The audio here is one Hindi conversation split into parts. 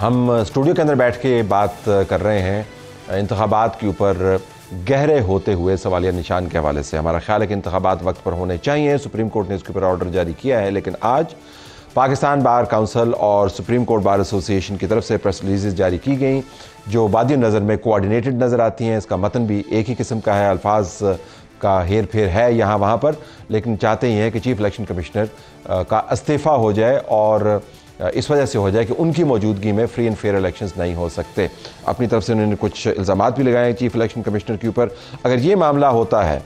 हम स्टूडियो के अंदर बैठ के बात कर रहे हैं इंतबात के ऊपर गहरे होते हुए सवालिया निशान के हवाले से हमारा ख्याल है कि इंतबात वक्त पर होने चाहिए सुप्रीम कोर्ट ने इसके ऊपर ऑर्डर जारी किया है लेकिन आज पाकिस्तान बार काउंसिल और सुप्रीम कोर्ट बार एसोसिएशन की तरफ से प्रेस रिलीज जारी की गई जो बाद नज़र में कोऑर्डिनेटेड नज़र आती हैं इसका मतन भी एक ही किस्म का है अल्फाज का हेर फेर है यहाँ वहाँ पर लेकिन चाहते ही हैं कि चीफ़ इलेक्शन कमिश्नर का इस्तीफ़ा हो जाए और इस वजह से हो जाए कि उनकी मौजूदगी में फ्री एंड फेयर इलेक्शंस नहीं हो सकते अपनी तरफ से उन्होंने कुछ इल्ज़ाम भी लगाए हैं चीफ इलेक्शन कमिश्नर के ऊपर अगर ये मामला होता है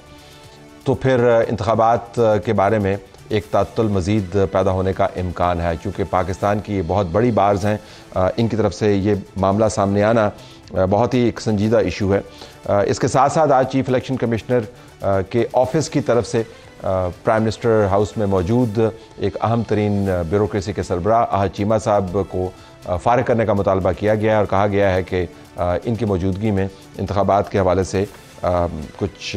तो फिर इंतबात के बारे में एक तातुल मज़ीद पैदा होने का इम्कान है क्योंकि पाकिस्तान की ये बहुत बड़ी बार्स हैं इनकी तरफ से ये मामला सामने आना बहुत ही एक संजीदा इशू है इसके साथ साथ आज चीफ इलेक्शन कमिश्नर के ऑफिस की तरफ से प्राइम मिनिस्टर हाउस में मौजूद एक अहम तरीन ब्यूरोसी के सरबरा आह चीमा साहब को फारग करने का मुतालबा किया गया है और कहा गया है कि इनकी मौजूदगी में इंतबात के हवाले से कुछ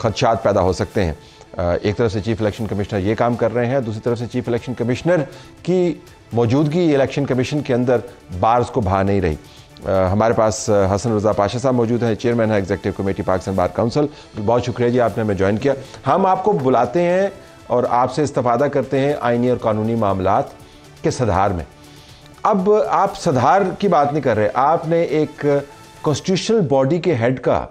खदशात पैदा हो सकते हैं एक तरफ से चीफ इलेक्शन कमिश्नर ये काम कर रहे हैं दूसरी तरफ से चीफ इलेक्शन कमिश्नर की मौजूदगी इलेक्शन कमीशन के अंदर बार्स को भा नहीं रही हमारे पास हसन रजा पाशा साहब मौजूद हैं चेयरमैन है executive committee Pakistan bar council बहुत शुक्रिया जी आपने हमें ज्वाइन किया हम आपको बुलाते हैं और आपसे इस्तफ़ादा करते हैं आइनी और कानूनी मामला के सधार में अब आप सधार की बात नहीं कर रहे आपने एक कॉन्स्टिट्यूशनल बॉडी के हेड का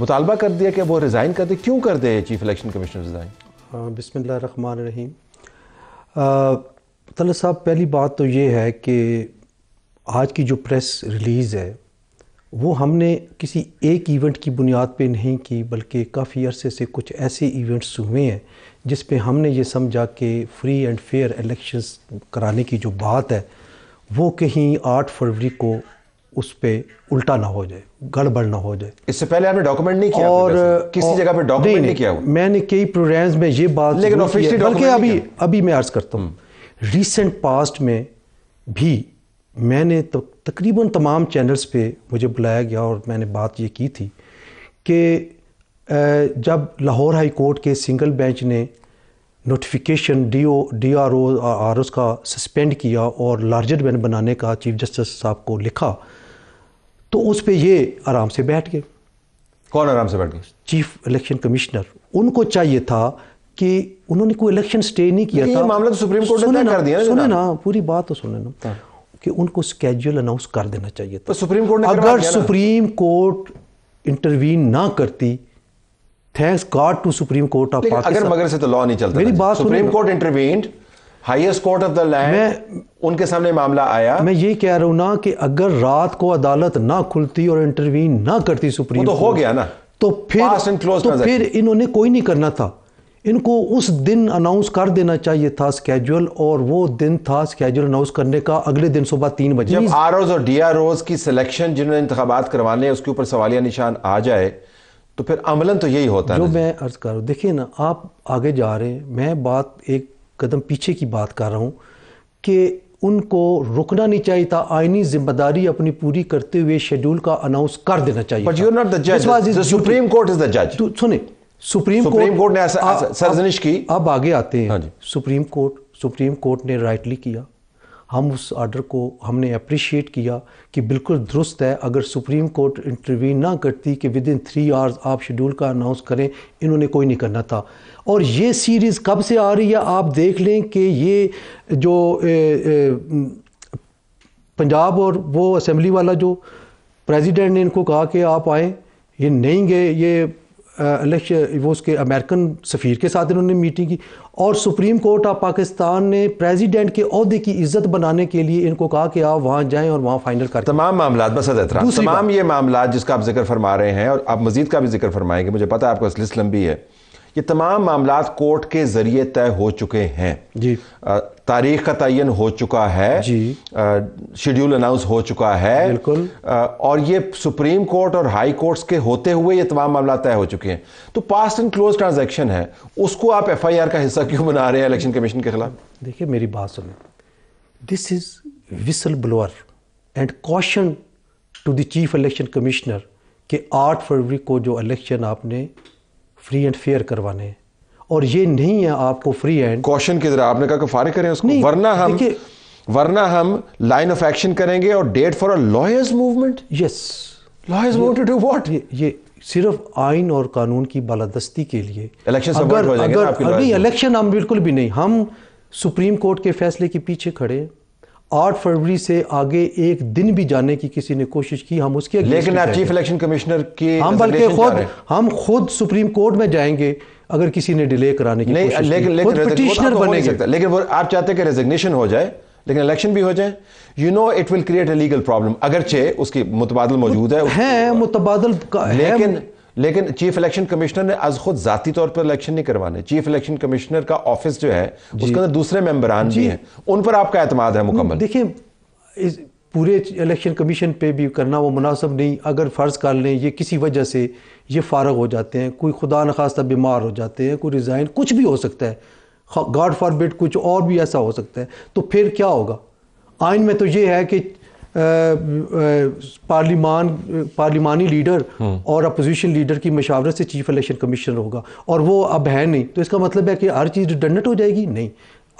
मुतालबा कर दिया कि वो रिज़ाइन कर दे क्यों कर दे चीफ इलेक्शन कमिश्नर रिज़ाइन बिसमिल्ल रहीम तला साहब पहली बात तो ये है कि आज की जो प्रेस रिलीज़ है वो हमने किसी एक इवेंट की बुनियाद पे नहीं की बल्कि काफ़ी अरसे से कुछ ऐसे इवेंट्स हुए हैं जिस पे हमने ये समझा कि फ्री एंड फेयर इलेक्शंस कराने की जो बात है वो कहीं आठ फरवरी को उस पर उल्टा ना हो जाए गड़बड़ ना हो जाए इससे पहले आपने डॉक्यूमेंट नहीं किया और किसी जगह पे डॉक्यूमेंट नहीं, नहीं किया मैंने कई प्रोग्राम्स में ये बात लेकिन बल्कि अभी अभी मैं अर्ज करता हूँ रिसेंट हम्म। पास्ट में भी मैंने तो तकरीबन तमाम चैनल्स पे मुझे बुलाया गया और मैंने बात ये की थी कि जब लाहौर हाई कोर्ट के सिंगल बेंच ने notification D O D R O ROs का सस्पेंड किया और लार्जर बैन बनाने का चीफ जस्टिस साहब को लिखा तो उस पर ये आराम से बैठ गए कौन आराम से बैठ गए चीफ इलेक्शन कमिश्नर उनको चाहिए था कि उन्होंने कोई इलेक्शन स्टे नहीं किया था मामला तो सुप्रीम कोर्ट ने कर दिया सुने ना पूरी बात तो सुने ना हाँ। कि उनको स्केड्यूल अनाउंस कर देना चाहिए था तो सुप्रीम कोर्ट ने अगर सुप्रीम कोर्ट इंटरवीन ना करती thanks god to supreme court of Pakistan मगर से तो लॉ नहीं चलता मेरी बात supreme court intervene highest court of the land मैं उनके सामने मामला आया मैं ये कह रहा हूं ना कि अगर रात को अदालत ना खुलती और इंटरवीन ना करती सुप्रीम तो हो गया ना तो फिर तो फिर इन्होंने कोई नहीं करना था इनको उस दिन अनाउंस कर देना चाहिए था स्केजुअल और वो दिन था स्केजुअल अनाउंस करने का अगले दिन सुबह तीन बजे जब आर और डी की सिलेक्शन जिन्होंने इंतबात करवाने उसके ऊपर सवालिया निशान आ जाए तो फिर अमलन तो यही होता है जो मैं अर्ज कर रहा देखिए ना आप आगे जा रहे हैं मैं बात एक कदम पीछे की बात कर रहा हूँ कि उनको रुकना नहीं चाहिए था आईनी जिम्मेदारी अपनी पूरी करते हुए शेड्यूल का अनाउंस कर देना चाहिए सुप्रीम कोर्ट इज द जज सुने सुप्रीम सुप्रीम कोर्ट ने सरजनिश की अब आगे आते हैं हाँ जी सुप्रीम कोर्ट सुप्रीम कोर्ट ने राइटली किया हम उस ऑर्डर को हमने अप्रिशिएट किया कि बिल्कुल दुरुस्त है अगर सुप्रीम कोर्ट इंटरवीन ना करती कि विद इन थ्री आवर्स आप शेड्यूल का अनाउंस करें इन्होंने कोई नहीं करना था और ये सीरीज़ कब से आ रही है आप देख लें कि ये जो ए, ए, पंजाब और वो असम्बली वाला जो प्रेसिडेंट ने इनको कहा कि आप आएँ ये नहीं गए ये अलग वो उसके अमेरिकन सफ़ीर के साथ इन्होंने मीटिंग की और सुप्रीम कोर्ट ऑफ पाकिस्तान ने प्रेसिडेंट के अहदे की इज्जत बनाने के लिए इनको कहा कि आप वहाँ जाएँ और वहाँ फाइनल करें तमाम मामला बस तमाम ये मामला जिसका आप जिक्र फरमा रहे हैं और आप मजीद का भी जिक्र फरमाएंगे मुझे पता है आपका लिस्ट लंबी है ये तमाम मामला कोर्ट के जरिए तय हो चुके हैं जी तारीख का तयन हो चुका है जी शेड्यूल अनाउंस हो चुका है बिल्कुल और ये सुप्रीम कोर्ट और हाई कोर्ट्स के होते हुए ये तमाम मामला तय हो चुके हैं तो पास्ट एंड क्लोज ट्रांजैक्शन है उसको आप एफआईआर का हिस्सा क्यों बना रहे हैं इलेक्शन कमीशन के खिलाफ देखिए मेरी बात सुनो this is whistle blower and caution to the chief election commissioner के आठ फरवरी को जो इलेक्शन आपने फ्री एंड फेयर करवाने और ये नहीं है आपको फ्री एंड कॉशन की जरा आपने कहा कि फारिग करें उसको वरना हम वरना हम लाइन ऑफ एक्शन करेंगे और date for a lawyers movement yes lawyers move to do what ये सिर्फ आइन और कानून की बालादस्ती के लिए इलेक्शन अगर, अगर, अगर अभी इलेक्शन हम बिल्कुल भी नहीं हम सुप्रीम कोर्ट के फैसले के पीछे खड़े हैं आठ फरवरी से आगे एक दिन भी जाने की किसी ने कोशिश की हम उसके लेकिन चीफ इलेक्शन कमिश्नर की हम बल्कि खुद हम खुद सुप्रीम कोर्ट में जाएंगे अगर किसी ने डिले कराने की नहीं लेकिन लेकिन तो आप चाहते हैं कि रेजिग्नेशन हो जाए लेकिन इलेक्शन भी हो जाए you know it will create a legal problem अगरचे उसकी मुतबादल मौजूद है है मुतबादल का लेकिन लेकिन चीफ इलेक्शन कमिश्नर ने आज खुद जाती तौर पर इलेक्शन नहीं करवाने चीफ इलेक्शन कमिश्नर का ऑफिस जो है उसके अंदर दूसरे मेंबरान भी हैं उन पर आपका एतमाद है मुकम्मल देखिए इस पूरे इलेक्शन कमीशन पे भी करना वो मुनासब नहीं अगर फ़र्ज़ कर लें ये किसी वजह से ये फारग हो जाते हैं कोई खुदा न खास्ता बीमार हो जाते हैं कोई रिज़ाइन कुछ भी हो सकता है गॉड फॉर कुछ और भी ऐसा हो सकता है तो फिर क्या होगा आइन में तो ये है कि पार्लिमान पार्लिमानी लीडर हम्म। और अपोजिशन लीडर की मशावरत से चीफ इलेक्शन कमीशनर होगा और वो अब है नहीं तो इसका मतलब है कि हर चीज़ रिडंडेंट हो जाएगी नहीं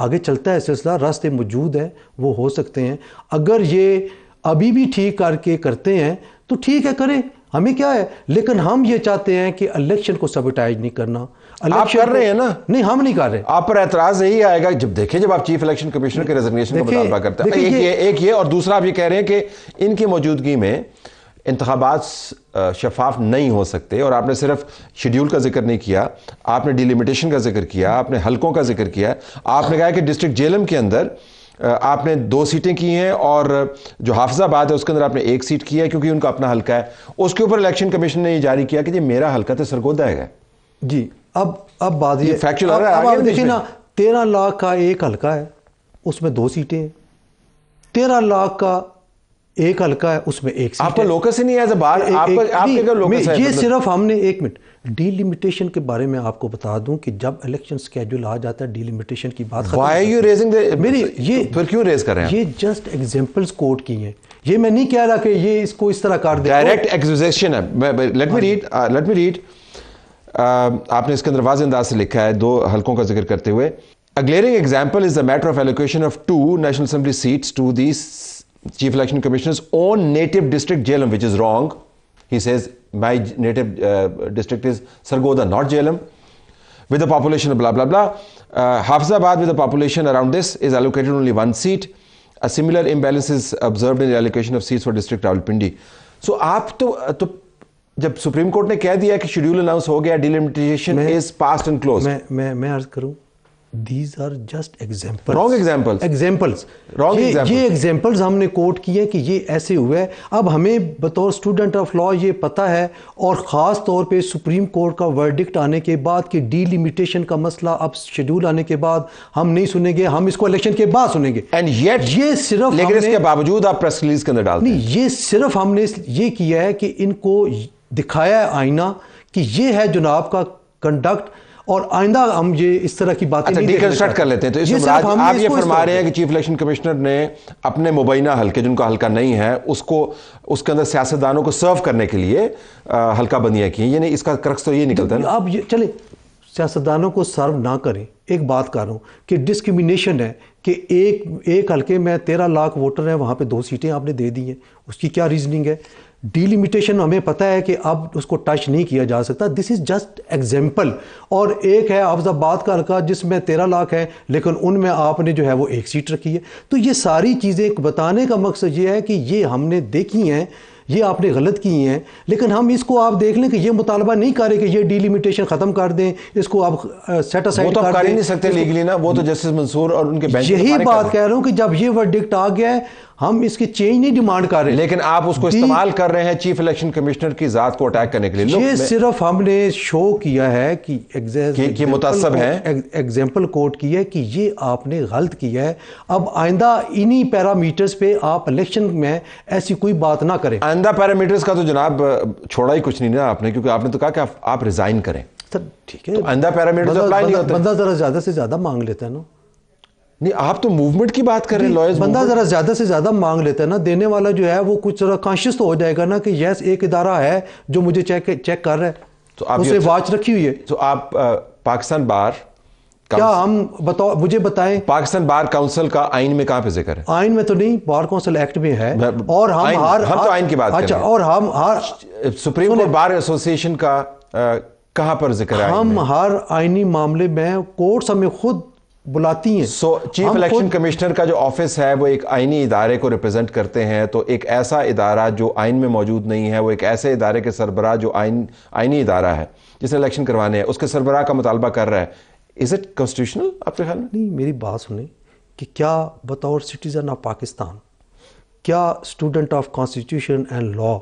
आगे चलता है सिलसिला रास्ते मौजूद हैं वो हो सकते हैं अगर ये अभी भी ठीक करके करते हैं तो ठीक है करें हमें क्या है लेकिन हम ये चाहते हैं कि इलेक्शन को सबटाइज नहीं करना आप कर रहे हैं ना नहीं हम नहीं कर रहे आप पर एतराज यही आएगा जब देखें जब आप चीफ इलेक्शन कमिश्नर के रेजिग्नेशन का मुतालबा करते हैं एक ये एक ये और दूसरा आप ये कह रहे हैं कि इनकी मौजूदगी में इंतबात शफाफ नहीं हो सकते और आपने सिर्फ शेड्यूल का जिक्र नहीं किया आपने डिलिमिटेशन का जिक्र किया आपने हलकों का जिक्र किया आपने कहा कि डिस्ट्रिक्ट जेलम के अंदर आपने दो सीटें की हैं और जो हाफजाबाद है उसके अंदर आपने एक सीट की है क्योंकि उनका अपना हल्का है उसके ऊपर इलेक्शन कमीशन ने ये जारी किया कि जी मेरा हल्का तो सरगोदा है जी अब अब बात ये फैक्चुअल अब, अब आप देखिए ना तेरह लाख का एक हल्का है उसमें दो सीटें हैं तेरह लाख का एक हल्का है उसमें एक आपका लोकस ही नहीं है बाहर ये मतलब- सिर्फ हमने एक मिनट डीलिमिटेशन के बारे में आपको बता दूं कि जब इलेक्शन स्केड्यूल आ जाता है डीलिमिटेशन की बात रेजिंग मेरी ये फिर क्यों रेज कर रहे हैं ये जस्ट एग्जांपल्स कोट की हैं ये मैं नहीं कह रहा कि ये इसको इस तरह काट दे डायरेक्ट एक्सप्लेनेशन है let me read let me read आपने इसके अंदर वाजह अंदाज से लिखा है दो हल्कों का जिक्र करते हुए a glaring example is the matter of allocation of two national assembly seats to the chief election commissioner's own native district Jhelum which is wrong he says my native district is Sargodha not Jhelum with the population blah blah blah Hafizabad with the population around this is allocated only one seat a similar imbalance is observe in allocation of seats for district Rawalpindi so आप तो, तो जब सुप्रीम कोर्ट ने कह दिया कि शेड्यूल अनाउंस हो गया delimitation is past and close मैं मैं मैं अर्ज करूं these are just example wrong examples examples wrong ये एग्जाम्पल्स हमने कोट किए कि ये ऐसे हुए है अब हमें बतौर स्टूडेंट ऑफ लॉ ये पता है और ख़ास तौर पे सुप्रीम कोर्ट का वर्डिक्ट आने के बाद कि डीलिमिटेशन का मसला अब शेड्यूल आने के बाद हम नहीं सुनेंगे हम इसको इलेक्शन के बाद सुनेंगे एंड येट ये सिर्फ लेकिन इसके बावजूद आप प्रेस रिलीज के अंदर डाल नहीं ये सिर्फ हमने ये किया है कि इनको दिखाया है आईना कि ये है जनाब का कंडक्ट और आइंदा हम ये इस तरह की बात अच्छा, कर लेते हैं तो इस ये आप, आप ये फरमा रहे हैं कि चीफ इलेक्शन कमिश्नर ने अपने मुबैना हल्के जिनका हल्का नहीं है उसको उसके अंदर सियासतदानों को सर्व करने के लिए हल्का बंदियां की यानी इसका क्रक्स तो ये निकलता है आप ये चले सियासतदानों को सर्व ना करें एक बात कर रहा हूँ कि डिस्क्रिमिनेशन है कि एक एक हल्के में तेरह लाख वोटर हैं वहाँ पे दो सीटें आपने दे दी हैं उसकी क्या रीजनिंग है डीलिमिटेशन हमें पता है कि अब उसको टच नहीं किया जा सकता दिस इज़ जस्ट एग्जाम्पल और एक है अफजाबाद का हल्का जिसमें तेरह लाख है लेकिन उनमें आपने जो है वो एक सीट रखी है तो ये सारी चीज़ें बताने का मकसद ये है कि ये हमने देखी हैं ये आपने गलत की हैं लेकिन हम इसको आप देख लें कि ये मुतालबा नहीं करें कि ये डिलिमिटेशन ख़त्म कर दें इसको आप सेट वो तो कर नहीं सकते लीगली ना वो तो जस्टिस मंसूर और उनके यही बात कह रहा हूँ कि जब ये वर्डिक्ट आ गया है हम इसकी चेंज नहीं डिमांड कर रहे लेकिन आप उसको इस्तेमाल कर रहे हैं चीफ इलेक्शन कमिश्नर की जात को अटैक करने के लिए ये सिर्फ हमने शो किया है कि कि मुतासब है एग्जाम्पल कोट की है कि ये आपने गलत किया है अब आइंदा इन्हीं पैरामीटर्स पे आप इलेक्शन में ऐसी कोई बात ना करें आइंदा पैरामीटर्स का तो जनाब छोड़ा ही कुछ नहीं ना आपने क्योंकि आपने तो कहा कि आप, रिजाइन करें सर तो ठीक है तो आइंदा पैरामीटर बंदा जरा ज़्यादा से ज़्यादा मांग लेता है ना नहीं आप तो मूवमेंट की बात कर रहे हैं लॉयर्स बंदा जरा ज्यादा से ज्यादा मांग लेता है ना देने वाला जो है वो कुछ जरा कॉन्शियस तो हो जाएगा ना कि यस एक इदारा है जो मुझे चेक चेक कर रहा है तो आप उसे वाच रखी हुई है तो आप पाकिस्तान बार क्या हम बताओ मुझे बताएं पाकिस्तान बार काउंसिल का आइन में कहां पे जिक्र है आइन में तो नहीं बार काउंसिल एक्ट में है और हम हर हम तो आइन की बात अच्छा और हम हर सुप्रीम कोर्ट बार एसोसिएशन का कहां पर जिक्र है हम हर आइनी मामले में कोर्ट्स हमें खुद बुलाती हैं सो चीफ इलेक्शन कमिश्नर का जो ऑफिस है वो एक आइनी इदारे को रिप्रेजेंट करते हैं तो एक ऐसा इदारा जो आइन में मौजूद नहीं है वो एक ऐसे इदारे के सरबराह जो आइन आइनी इदारा है जिसने इलेक्शन करवाने हैं उसके सरबराह का मुतालबा कर रहा है इज़ इट कॉन्स्टिट्यूशनल आपके ख्याल नहीं मेरी बात सुने कि क्या बतौर सिटीज़न ऑफ पाकिस्तान क्या student of constitution and law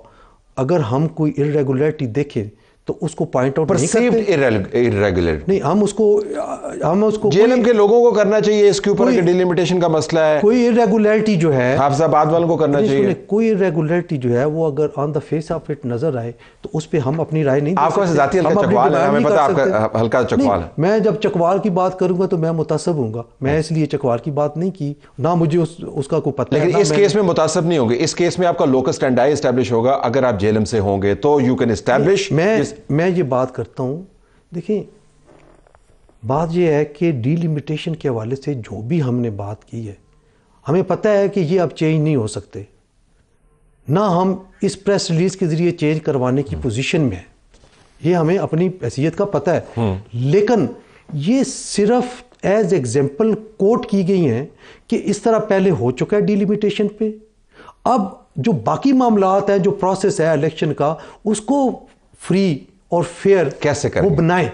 अगर हम कोई इरेगुलरिटी देखें तो उसको पॉइंट आउट परसेप्ट इरेगुलर नहीं हम उसको हम उसको जेएलएम के लोगों को करना चाहिए इसके ऊपर डिलिमिटेशन का मसला है कोई इरेगुलरिटी जो है हाफजाबाद वालों को करना चाहिए कोई इरेगुलरिटी जो है वो अगर on the face of it नजर आए तो उस पर हम अपनी राय नहीं आपको हल्का चकवाल है हमें पता आपका हल्का चकवाल मैं जब चकवाल की बात करूंगा तो मैं मुतासब हूँ मैं हाँ। इसलिए चकवाल की बात नहीं की ना मुझे उसका कोई पता लेकिन इस केस में मुतासब नहीं होंगे इस केस में आपका लोकल स्टैंड आई होगा अगर आप जेलम से होंगे तो यू कैन स्टैब्लिश मैं मैं ये बात करता हूँ देखिए बात यह है कि डीलिमिटेशन के हवाले से जो भी हमने बात की है हमें पता है कि ये अब चेंज नहीं हो सकते ना हम इस प्रेस रिलीज के ज़रिए चेंज करवाने की पोजीशन में है ये हमें अपनी हैसियत का पता है हम्म। लेकिन ये सिर्फ एज एग्जाम्पल कोट की गई हैं कि इस तरह पहले हो चुका है डीलिमिटेशन पे अब जो बाकी मामला हैं जो प्रोसेस है इलेक्शन का उसको फ्री और फेयर कैसे करें वो बनाएं